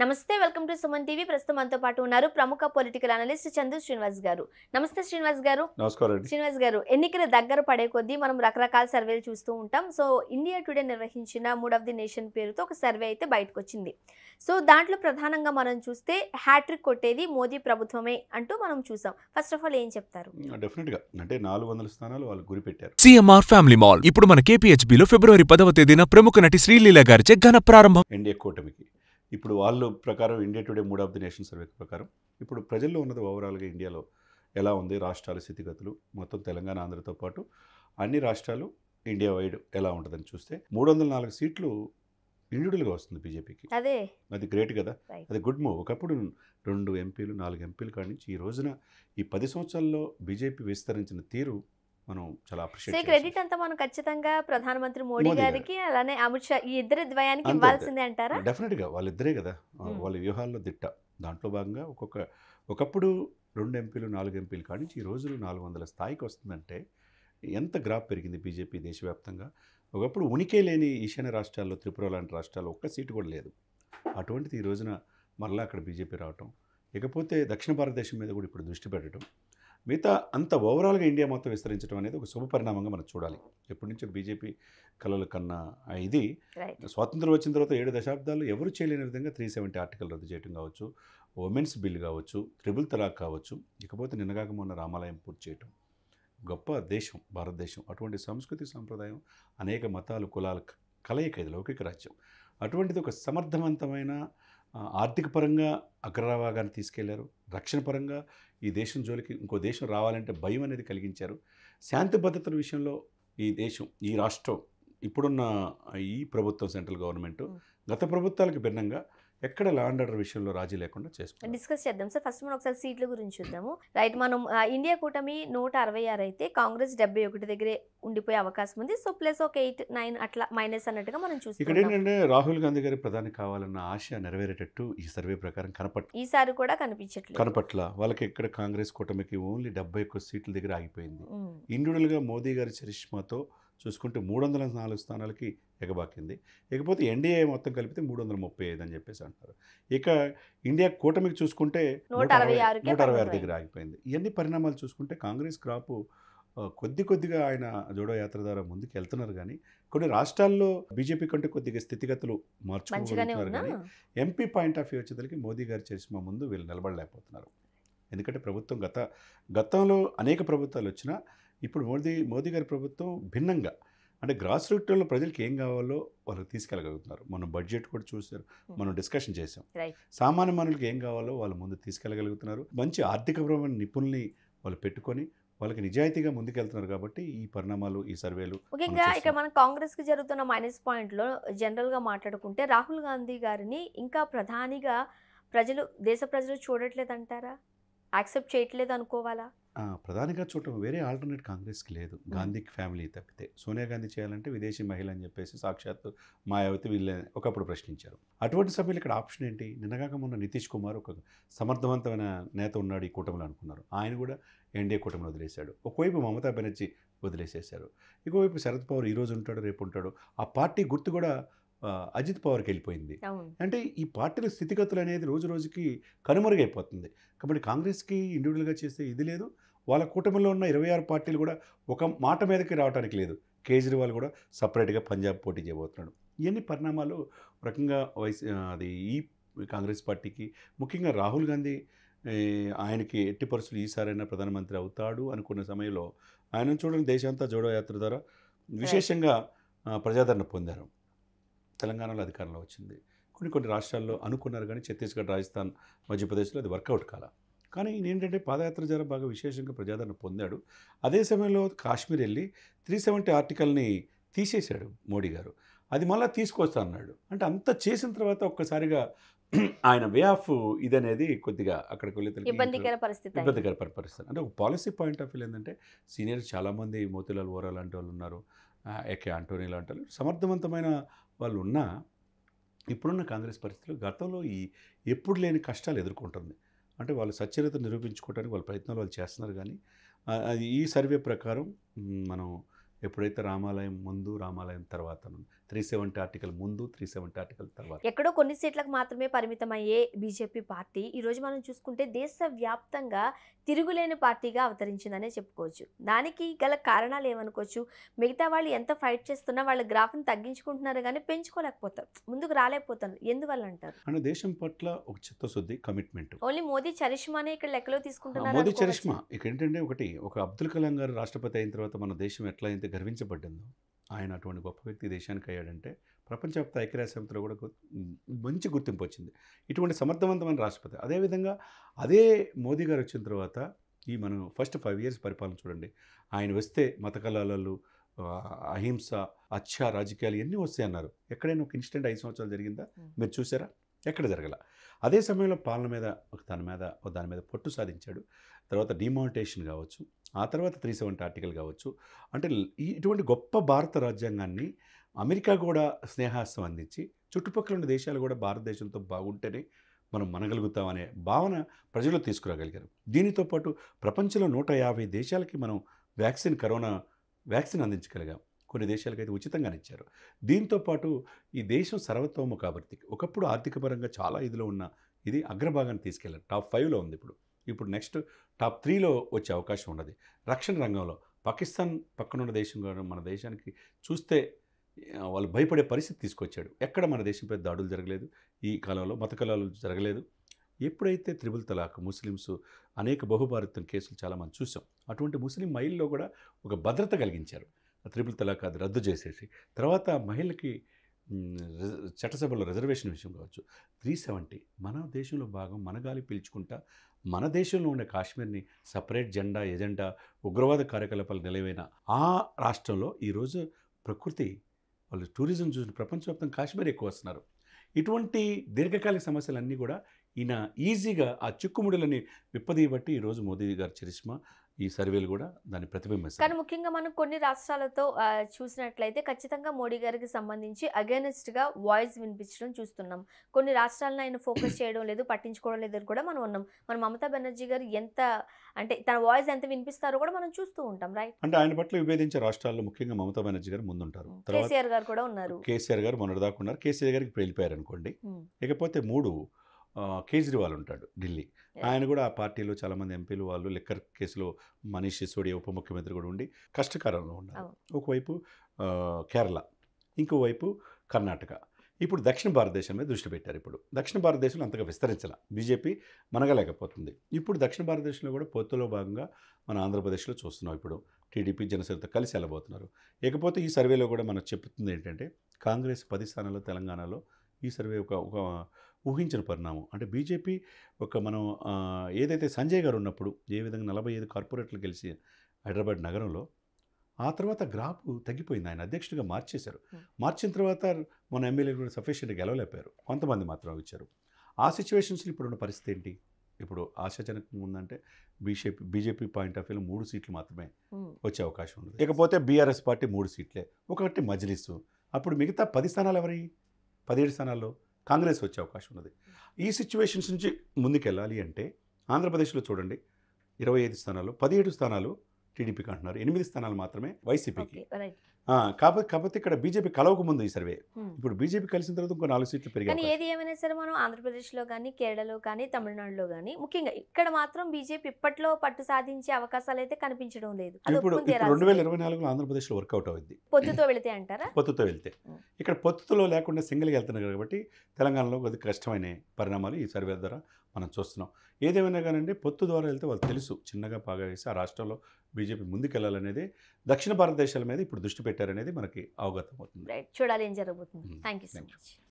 నమస్తే welcome to Suman TV ప్రస్తుతం మనతో పాటు ఉన్నారు ప్రముఖ పొలిటికల్ అనలిస్ట్ చందు శ్రీనివాస్ గారు నమస్తే శ్రీనివాస్ గారు నమస్కారం శ్రీనివాస్ గారు ఎన్నికల దగ్గర పడే కొద్దీ మనం రకరకాల సర్వేలు చూస్తూ ఉంటాం సో ఇండియా టుడే నిర్వహించిన మూడ్ ఆఫ్ ది నేషన్ పేరుతో ఒక సర్వే అయితే బయటకు వచ్చింది సో దాంట్లో ప్రధానంగా మనం చూస్తే హ్యాట్రిక్ కొట్టేది మోదీ ప్రభుత్వమే అంటూ మనం చూసాం ఫస్ట్ ఆఫ్ ఆల్ ఏం చెప్తారు అంటే నాలుగు స్థానాలు వాళ్ళు సిఎంఆర్ ఫ్యామిలీ మాల్ ఇప్పుడు మన కేపీహెచ్బిలో ఫిబ్రవరి పదవ తేదీన ప్రముఖ నటి శ్రీలీల గారిచే ఘన ప్రారంభం ఇప్పుడు వాళ్ళు ప్రకారం India Today mood of the nation survey ప్రకారం ఇప్పుడు ప్రజల్లో ఉన్నది ఓవరాల్గా ఇండియాలో ఎలా ఉంది రాష్ట్రాల స్థితిగతులు మొత్తం తెలంగాణ ఆంధ్రతో పాటు అన్ని రాష్ట్రాలు ఇండియా వైడ్ ఎలా ఉంటుందని చూస్తే మూడు వందల నాలుగు సీట్లు ఇండివిజువల్గా వస్తుంది బీజేపీకి అదే అది గ్రేట్ కదా అది గుడ్ మూవ్ ఒకప్పుడు రెండు ఎంపీలు నాలుగు ఎంపీలు కాడి నుంచి ఈ రోజున ఈ పది సంవత్సరాల్లో బీజేపీ విస్తరించిన తీరు మనం చాలా అప్రిషియేట్ క్రెడిట్ అంతా మనం ఖచ్చితంగా ప్రధానమంత్రి మోడీ గారికి అలానే అమిత్ షా ఈ ఇద్దరి ద్వయానికి ఇవ్వాల్సిందే అంటారా డెఫినెట్గా వాళ్ళిద్దరే కదా వాళ్ళ వ్యూహాల్లో దిట్ట దాంట్లో భాగంగా ఒక్కొక్క ఒకప్పుడు రెండు ఎంపీలు నాలుగు ఎంపీలు కాడి నుంచి ఈ రోజులు నాలుగు వందల స్థాయికి వస్తుందంటే ఎంత గ్రాప్ పెరిగింది బీజేపీ దేశవ్యాప్తంగా ఒకప్పుడు ఉనికే లేని ఈశాన్య రాష్ట్రాల్లో త్రిపుర లాంటి రాష్ట్రాల్లో ఒక్క సీటు కూడా లేదు అటువంటిది ఈ రోజున మరలా అక్కడ బీజేపీ రావటం ఇకపోతే దక్షిణ భారతదేశం మీద కూడా ఇప్పుడు దృష్టి పెట్టడం మిగతా అంత ఓవరాల్గా ఇండియా మొత్తం విస్తరించడం అనేది ఒక శుభ పరిణామంగా మనం చూడాలి ఎప్పటి నుంచో బీజేపీ కళలు కన్నా ఇది స్వాతంత్రం వచ్చిన తర్వాత ఏడు దశాబ్దాలు ఎవరు చేయలేని విధంగా త్రీ సెవెంటీ ఆర్టికల్ రద్దు చేయడం కావచ్చు ఉమెన్స్ బిల్ కావచ్చు ట్రిబుల్ తలాక్ కావచ్చు ఇకపోతే నిన్నగాక మొన్న రామాలయం పూర్తి చేయటం గొప్ప దేశం భారతదేశం అటువంటి సంస్కృతి సాంప్రదాయం అనేక మతాలు కులాల కలయిక ఇది లౌకిక రాజ్యం అటువంటిది ఒక సమర్థవంతమైన ఆర్థిక పరంగా అగ్రరావాగాన్ని తీసుకెళ్లారు రక్షణ పరంగా ఈ దేశం జోలికి ఇంకో దేశం రావాలంటే భయం అనేది కలిగించారు శాంతి భద్రతల విషయంలో ఈ దేశం ఈ రాష్ట్రం ఇప్పుడున్న ఈ ప్రభుత్వం సెంట్రల్ గవర్నమెంటు గత ప్రభుత్వాలకు భిన్నంగా ఎక్కడ ల్యాండ్ ఆర్డర్ విషయంలో రాజీ లేకుండా చేసుకుంటాం డిస్కస్ చేద్దాం సార్ ఫస్ట్ మనం ఒకసారి సీట్ల గురించి చూద్దాము రైట్ మనం ఇండియా కూటమి నూట అరవై ఆరు అయితే కాంగ్రెస్ డెబ్బై ఒకటి దగ్గరే ఉండిపోయే అవకాశం ఉంది సో ప్లస్ ఒక ఎయిట్ నైన్ అట్లా మైనస్ అన్నట్టుగా మనం చూస్తాం ఇక్కడ ఏంటంటే రాహుల్ గాంధీ గారి ప్రధాని కావాలన్న ఆశ నెరవేరేటట్టు ఈ సర్వే ప్రకారం కనపట్ల ఈసారి కూడా కనిపించట్లేదు కనపట్ల వాళ్ళకి ఇక్కడ కాంగ్రెస్ కూటమికి ఓన్లీ డెబ్బై ఒక్క సీట్ల దగ్గర ఆగిపోయింది గా మోదీ గారి చరిష్మాతో చూసుకుంటే మూడు వందల నాలుగు స్థానాలకి ఎగబాకింది ఇకపోతే ఎన్డీఏ మొత్తం కలిపితే మూడు వందల ముప్పై ఐదు అని చెప్పేసి అంటారు ఇక ఇండియా కూటమికి చూసుకుంటే నూట అరవై ఆరు దగ్గర ఆగిపోయింది ఇవన్నీ పరిణామాలు చూసుకుంటే కాంగ్రెస్ క్రాపు కొద్ది కొద్దిగా ఆయన జోడో యాత్ర ద్వారా ముందుకు వెళ్తున్నారు కానీ కొన్ని రాష్ట్రాల్లో బీజేపీ కంటే కొద్దిగా స్థితిగతులు మార్చుకుంటున్నారు కానీ ఎంపీ పాయింట్ ఆఫ్ వ్యూ వచ్చేదానికి మోదీ గారు చేసిన ముందు వీళ్ళు నిలబడలేకపోతున్నారు ఎందుకంటే ప్రభుత్వం గత గతంలో అనేక ప్రభుత్వాలు వచ్చినా ఇప్పుడు మోదీ మోదీ గారి ప్రభుత్వం భిన్నంగా అంటే గ్రాస్ రూట్లో ప్రజలకు ఏం కావాలో వాళ్ళు తీసుకెళ్ళగలుగుతున్నారు మనం బడ్జెట్ కూడా చూశారు మనం డిస్కషన్ చేసాం సామాన్య మనులకు ఏం కావాలో వాళ్ళు ముందు తీసుకెళ్ళగలుగుతున్నారు మంచి ఆర్థికపరమైన నిపుణుల్ని వాళ్ళు పెట్టుకొని వాళ్ళకి నిజాయితీగా ముందుకెళ్తున్నారు కాబట్టి ఈ పరిణామాలు ఈ సర్వేలు ముఖ్యంగా ఇక్కడ మన కాంగ్రెస్ కి జరుగుతున్న మైనస్ పాయింట్లో జనరల్ గా మాట్లాడుకుంటే రాహుల్ గాంధీ గారిని ఇంకా ప్రధానిగా ప్రజలు దేశ ప్రజలు చూడట్లేదంటారా యాక్సెప్ట్ చేయట్లేదు అనుకోవాలా ప్రధానిగా చూడటం వేరే ఆల్టర్నేట్ కాంగ్రెస్కి లేదు గాంధీ ఫ్యామిలీ తప్పితే సోనియా గాంధీ చేయాలంటే విదేశీ మహిళ అని చెప్పేసి సాక్షాత్తు మాయావతి వీళ్ళ ఒకప్పుడు ప్రశ్నించారు అటువంటి సభ్యులు ఇక్కడ ఆప్షన్ ఏంటి నిన్నగాక మొన్న నితీష్ కుమార్ ఒక సమర్థవంతమైన నేత ఉన్నాడు ఈ కూటమిలో అనుకున్నారు ఆయన కూడా ఎన్డీఏ కూటమిలో వదిలేశాడు ఒకవైపు మమతా బెనర్జీ వదిలేసేశారు ఇంకోవైపు శరద్ పవార్ ఈరోజు ఉంటాడు రేపు ఉంటాడు ఆ పార్టీ గుర్తు కూడా అజిత్ పవర్కి వెళ్ళిపోయింది అంటే ఈ పార్టీల స్థితిగతులు అనేది రోజు రోజుకి కనుమరుగైపోతుంది కాబట్టి కాంగ్రెస్కి ఇండివిజువల్గా చేసే ఇది లేదు వాళ్ళ కూటమిలో ఉన్న ఇరవై ఆరు పార్టీలు కూడా ఒక మాట మీదకి రావడానికి లేదు కేజ్రీవాల్ కూడా సపరేట్గా పంజాబ్ పోటీ చేయబోతున్నాడు ఇవన్నీ పరిణామాలు రకంగా వైస్ అది ఈ కాంగ్రెస్ పార్టీకి ముఖ్యంగా రాహుల్ గాంధీ ఆయనకి ఎట్టి పరిస్థితులు ఈసారైనా ప్రధానమంత్రి అవుతాడు అనుకున్న సమయంలో ఆయన చూడండి దేశంతా జోడో యాత్ర ద్వారా విశేషంగా ప్రజాదరణ పొందారు తెలంగాణలో అధికారంలో వచ్చింది కొన్ని కొన్ని రాష్ట్రాల్లో అనుకున్నారు కానీ ఛత్తీస్గఢ్ రాజస్థాన్ మధ్యప్రదేశ్లో అది వర్కౌట్ కాల కానీ ఏంటంటే పాదయాత్ర ద్వారా బాగా విశేషంగా ప్రజాదరణ పొందాడు అదే సమయంలో కాశ్మీర్ వెళ్ళి త్రీ సెవెంటీ ఆర్టికల్ని తీసేశాడు మోడీ గారు అది మళ్ళీ తీసుకొస్తా అన్నాడు అంటే అంత చేసిన తర్వాత ఒక్కసారిగా ఆయన వే ఆఫ్ ఇదనేది కొద్దిగా అక్కడికి వెళ్ళి ఇబ్బందికర పరిస్థితి ఇబ్బందికర పరిస్థితి అంటే ఒక పాలసీ పాయింట్ ఆఫ్ వ్యూ ఏంటంటే సీనియర్స్ చాలామంది మోతిలాల్ ఓరా లాంటి వాళ్ళు ఉన్నారు ఎకే ఆంటోనీ లాంటి వాళ్ళు సమర్థవంతమైన వాళ్ళు ఉన్నా ఇప్పుడున్న కాంగ్రెస్ పరిస్థితులు గతంలో ఈ ఎప్పుడు లేని కష్టాలు ఎదుర్కొంటుంది అంటే వాళ్ళు సచ్చరిత నిరూపించుకోవడానికి వాళ్ళ ప్రయత్నాలు వాళ్ళు చేస్తున్నారు కానీ ఈ సర్వే ప్రకారం మనం ఎప్పుడైతే రామాలయం ముందు రామాలయం తర్వాత త్రీ సెవెంటీ ఆర్టికల్ ముందు త్రీ సెవెంటీ ఆర్టికల్ తర్వాత ఎక్కడో కొన్ని సీట్లకు మాత్రమే పరిమితమయ్యే బీజేపీ పార్టీ ఈరోజు మనం చూసుకుంటే దేశవ్యాప్తంగా తిరుగులేని పార్టీగా అవతరించిందనే చెప్పుకోవచ్చు దానికి గల కారణాలు ఏమనుకోవచ్చు మిగతా వాళ్ళు ఎంత ఫైట్ చేస్తున్నా వాళ్ళ గ్రాఫ్ని తగ్గించుకుంటున్నారు కానీ పెంచుకోలేకపోతారు ముందుకు రాలేకపోతున్నారు ఎందువల్ల అంటారు మన దేశం పట్ల ఒక చిత్తశుద్ధి కమిట్మెంట్ ఓన్లీ మోదీ చరిష్మానే ఇక్కడ లెక్కలో తీసుకుంటున్నారు మోదీ చరిష్మా ఇక్కడ ఏంటంటే ఒకటి ఒక అబ్దుల్ కలాం గారు రాష్ట్రపతి అయిన తర్వాత మన దేశం ఎట్లా గర్వించబడ్డిందో ఆయన అటువంటి గొప్ప వ్యక్తి దేశానికి అయ్యాడంటే ప్రపంచవ్యాప్త ఐక్యరాజ్య సమితిలో కూడా మంచి గుర్తింపు వచ్చింది ఇటువంటి సమర్థవంతమైన రాష్ట్రపతి అదేవిధంగా అదే మోదీ గారు వచ్చిన తర్వాత ఈ మనం ఫస్ట్ ఫైవ్ ఇయర్స్ పరిపాలన చూడండి ఆయన వస్తే మత కళాలలు అహింస అచ్చ రాజకీయాలు ఇవన్నీ వస్తాయన్నారు ఎక్కడైనా ఒక ఇన్సిడెంట్ ఐదు సంవత్సరాలు జరిగిందా మీరు చూసారా ఎక్కడ జరగల అదే సమయంలో పాలన మీద ఒక తన మీద దాని మీద పట్టు సాధించాడు తర్వాత డిమానిటేషన్ కావచ్చు ఆ తర్వాత త్రీ సెవెంటీ ఆర్టికల్ కావచ్చు అంటే ఇటువంటి గొప్ప భారత రాజ్యాంగాన్ని అమెరికా కూడా స్నేహాస్తం అందించి చుట్టుపక్కల ఉన్న దేశాలు కూడా భారతదేశంతో బాగుంటేనే మనం మనగలుగుతామనే భావన ప్రజలు తీసుకురాగలిగారు దీనితో పాటు ప్రపంచంలో నూట యాభై దేశాలకి మనం వ్యాక్సిన్ కరోనా వ్యాక్సిన్ అందించగలిగాం కొన్ని అయితే ఉచితంగా ఇచ్చారు దీంతోపాటు ఈ దేశం కాబట్టి ఒకప్పుడు ఆర్థికపరంగా చాలా ఇదిలో ఉన్న ఇది అగ్రభాగాన్ని తీసుకెళ్ళారు టాప్ ఫైవ్లో ఉంది ఇప్పుడు ఇప్పుడు నెక్స్ట్ టాప్ త్రీలో వచ్చే అవకాశం ఉన్నది రక్షణ రంగంలో పాకిస్తాన్ పక్కనున్న దేశం మన దేశానికి చూస్తే వాళ్ళు భయపడే పరిస్థితి తీసుకొచ్చాడు ఎక్కడ మన దేశంపై దాడులు జరగలేదు ఈ కాలంలో మత కళలు జరగలేదు ఎప్పుడైతే త్రిబుల్ తలాక్ ముస్లిమ్స్ అనేక బహుభారతం కేసులు చాలా మనం చూసాం అటువంటి ముస్లిం మైల్లో కూడా ఒక భద్రత కలిగించారు త్రిపుల్ తలాక్ అది రద్దు చేసేసి తర్వాత మహిళకి చట్టసభలో రిజర్వేషన్ విషయం కావచ్చు త్రీ సెవెంటీ మన దేశంలో భాగం మన గాలి పీల్చుకుంటా మన దేశంలో ఉండే కాశ్మీర్ని సపరేట్ జెండా ఎజెండా ఉగ్రవాద కార్యకలాపాలు నిలవైన ఆ రాష్ట్రంలో ఈరోజు ప్రకృతి వాళ్ళు టూరిజం చూసిన ప్రపంచవ్యాప్తం కాశ్మీర్ ఎక్కువ వస్తున్నారు ఇటువంటి దీర్ఘకాలిక సమస్యలన్నీ కూడా ఈయన ఈజీగా ఆ చిక్కుముడులని విప్పదీయబట్టి ఈరోజు మోదీ గారు చరిష్మా ఈ సర్వేలు కూడా దాని ప్రతిబింబిస్తాయి కానీ ముఖ్యంగా మనం కొన్ని రాష్ట్రాలతో చూసినట్లయితే ఖచ్చితంగా మోడీ గారికి సంబంధించి గా వాయిస్ వినిపించడం చూస్తున్నాం కొన్ని రాష్ట్రాలను ఆయన ఫోకస్ చేయడం లేదు పట్టించుకోవడం లేదని కూడా మనం ఉన్నాం మన మమతా బెనర్జీ గారు ఎంత అంటే తన వాయిస్ ఎంత వినిపిస్తారో కూడా మనం చూస్తూ ఉంటాం రైట్ అంటే ఆయన పట్ల విభేదించే రాష్ట్రాల్లో ముఖ్యంగా మమతా బెనర్జీ గారు ముందుంటారు కేసీఆర్ గారు కూడా ఉన్నారు కేసీఆర్ గారు మొన్నటిదాకా ఉన్నారు కేసీఆర్ గారికి వెళ్ళిపోయారు అనుకోండి ఇకపోతే మూడు కేజ్రీవాల్ ఉంటాడు ఢిల్లీ ఆయన కూడా ఆ పార్టీలో చాలామంది ఎంపీలు వాళ్ళు లిక్కర్ కేసులో మనీష్ సిసోడియా ఉప ముఖ్యమంత్రి కూడా ఉండి కష్టకరంలో ఉన్నారు ఒకవైపు కేరళ ఇంకోవైపు కర్ణాటక ఇప్పుడు దక్షిణ భారతదేశం మీద దృష్టి పెట్టారు ఇప్పుడు దక్షిణ భారతదేశంలో అంతగా విస్తరించాల బీజేపీ మనగలేకపోతుంది ఇప్పుడు దక్షిణ భారతదేశంలో కూడా పొత్తులో భాగంగా మన ఆంధ్రప్రదేశ్లో చూస్తున్నాం ఇప్పుడు టీడీపీ జనసేనతో కలిసి వెళ్ళబోతున్నారు ఇకపోతే ఈ సర్వేలో కూడా మనం చెప్తుంది ఏంటంటే కాంగ్రెస్ పది స్థానాల్లో తెలంగాణలో ఈ సర్వే ఒక ఒక ఊహించిన పరిణామం అంటే బీజేపీ ఒక మనం ఏదైతే సంజయ్ గారు ఉన్నప్పుడు ఏ విధంగా నలభై ఐదు కార్పొరేట్లు గెలిచి హైదరాబాద్ నగరంలో ఆ తర్వాత గ్రాపు తగ్గిపోయింది ఆయన అధ్యక్షుడిగా మార్చేశారు మార్చిన తర్వాత మన ఎమ్మెల్యేలు కూడా సఫిషియెంట్ గెలవలేపారు కొంతమంది మాత్రం ఇచ్చారు ఆ సిచ్యువేషన్స్లో ఇప్పుడున్న పరిస్థితి ఏంటి ఇప్పుడు ఆశాజనకంగా ఉందంటే బీజేపీ బీజేపీ పాయింట్ ఆఫ్ వ్యూలో మూడు సీట్లు మాత్రమే వచ్చే అవకాశం ఉంది ఇకపోతే బీఆర్ఎస్ పార్టీ మూడు సీట్లే ఒకటి మజ్లిస్ అప్పుడు మిగతా పది స్థానాలు ఎవరి పదిహేడు స్థానాల్లో కాంగ్రెస్ వచ్చే అవకాశం ఉన్నది ఈ సిచ్యువేషన్స్ నుంచి ముందుకెళ్ళాలి అంటే ఆంధ్రప్రదేశ్లో చూడండి ఇరవై ఐదు స్థానాలు పదిహేడు స్థానాలు టీడీపీకి అంటున్నారు ఎనిమిది స్థానాలు మాత్రమే వైసీపీకి కాకపోతే కాకపోతే ఇక్కడ బీజేపీ కలవక ముందు ఈ సర్వే ఇప్పుడు బీజేపీ కలిసిన తర్వాత ఇంకో నాలుగు సీట్లు పెరిగాయి కానీ ఏది ఏమైనా సరే మనం ఆంధ్రప్రదేశ్లో కానీ కేరళలో కానీ తమిళనాడులో కానీ ముఖ్యంగా ఇక్కడ మాత్రం బీజేపీ ఇప్పట్లో పట్టు సాధించే అవకాశాలు అయితే కనిపించడం లేదు ఇప్పుడు రెండు వేల ఇరవై నాలుగులో ఆంధ్రప్రదేశ్లో వర్కౌట్ అవుద్ది పొత్తుతో వెళితే అంటారా పొత్తుతో వెళ్తే ఇక్కడ పొత్తులో లేకుండా సింగిల్గా వెళ్తున్నారు కాబట్టి తెలంగాణలో కొద్దిగా కష్టమైన పరిణామాలు ఈ సర్వే ద్వారా మనం చూస్తున్నాం ఏదేమైనా కానండి పొత్తు ద్వారా వెళ్తే వాళ్ళు తెలుసు చిన్నగా బాగా వేసి ఆ రాష్ట్రంలో బీజేపీ ముందుకెళ్లాలనేది దక్షిణ భారతదేశాల మీద ఇప్పుడు దృష్టి పెట్టారనేది మనకి అవగతం అవుతుంది చూడాలి ఏం జరగబోతుంది థ్యాంక్ యూ సో మచ్